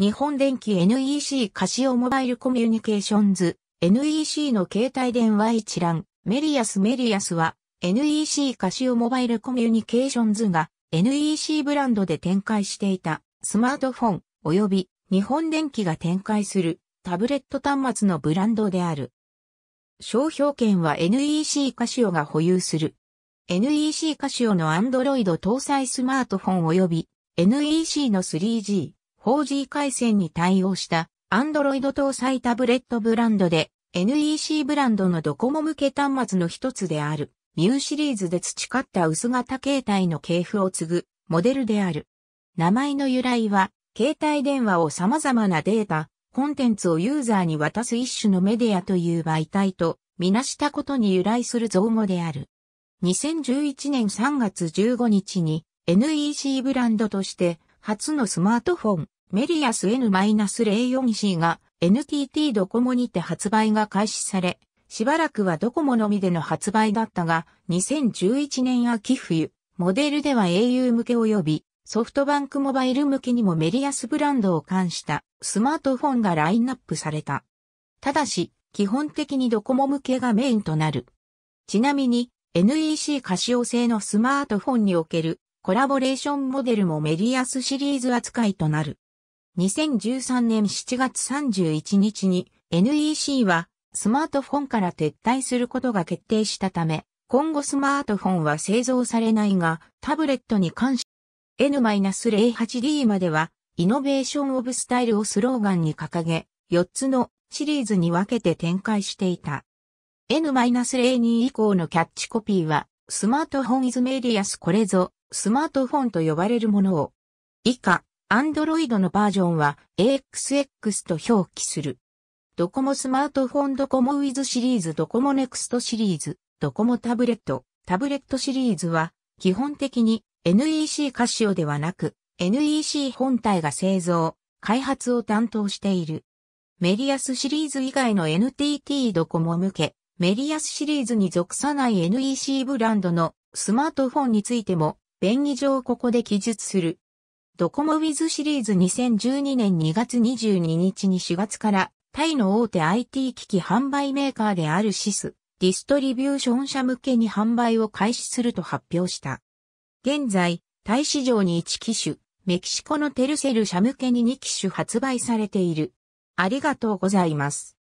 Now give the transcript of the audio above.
日本電機 NEC カシオモバイルコミュニケーションズ NEC の携帯電話一覧メリアスメリアスは NEC カシオモバイルコミュニケーションズが NEC ブランドで展開していたスマートフォン及び日本電機が展開するタブレット端末のブランドである。商標権は NEC カシオが保有する。NEC カシオの Android 搭載スマートフォン及び NEC の 3G、4G 回線に対応した Android 搭載タブレットブランドで NEC ブランドのドコモ向け端末の一つであるミュシリーズで培った薄型携帯の系譜を継ぐモデルである。名前の由来は携帯電話を様々なデータ、コンテンツをユーザーに渡す一種のメディアという媒体とみなしたことに由来する造語である。2011年3月15日に NEC ブランドとして初のスマートフォン、メリアス N-04C が NTT ドコモにて発売が開始され、しばらくはドコモのみでの発売だったが、2011年秋冬、モデルでは au 向け及びソフトバンクモバイル向けにもメリアスブランドを冠したスマートフォンがラインナップされた。ただし、基本的にドコモ向けがメインとなる。ちなみに、NEC カシオ製のスマートフォンにおけるコラボレーションモデルもメリアスシリーズ扱いとなる。2013年7月31日に NEC はスマートフォンから撤退することが決定したため、今後スマートフォンは製造されないが、タブレットに関し、N-08D までは、イノベーションオブスタイルをスローガンに掲げ、4つのシリーズに分けて展開していた。N-02 以降のキャッチコピーは、スマートフォンイズメリアスこれぞ、スマートフォンと呼ばれるものを、以下、アンドロイドのバージョンは AXX と表記する。ドコモスマートフォンドコモウィズシリーズドコモネクストシリーズドコモタブレットタブレットシリーズは基本的に NEC カシオではなく NEC 本体が製造、開発を担当している。メリアスシリーズ以外の NTT ドコモ向け、メリアスシリーズに属さない NEC ブランドのスマートフォンについても、便宜上ここで記述する。ドコモウィズシリーズ2012年2月22日に4月からタイの大手 IT 機器販売メーカーであるシス、ディストリビューション社向けに販売を開始すると発表した。現在、タイ市場に1機種、メキシコのテルセル社向けに2機種発売されている。ありがとうございます。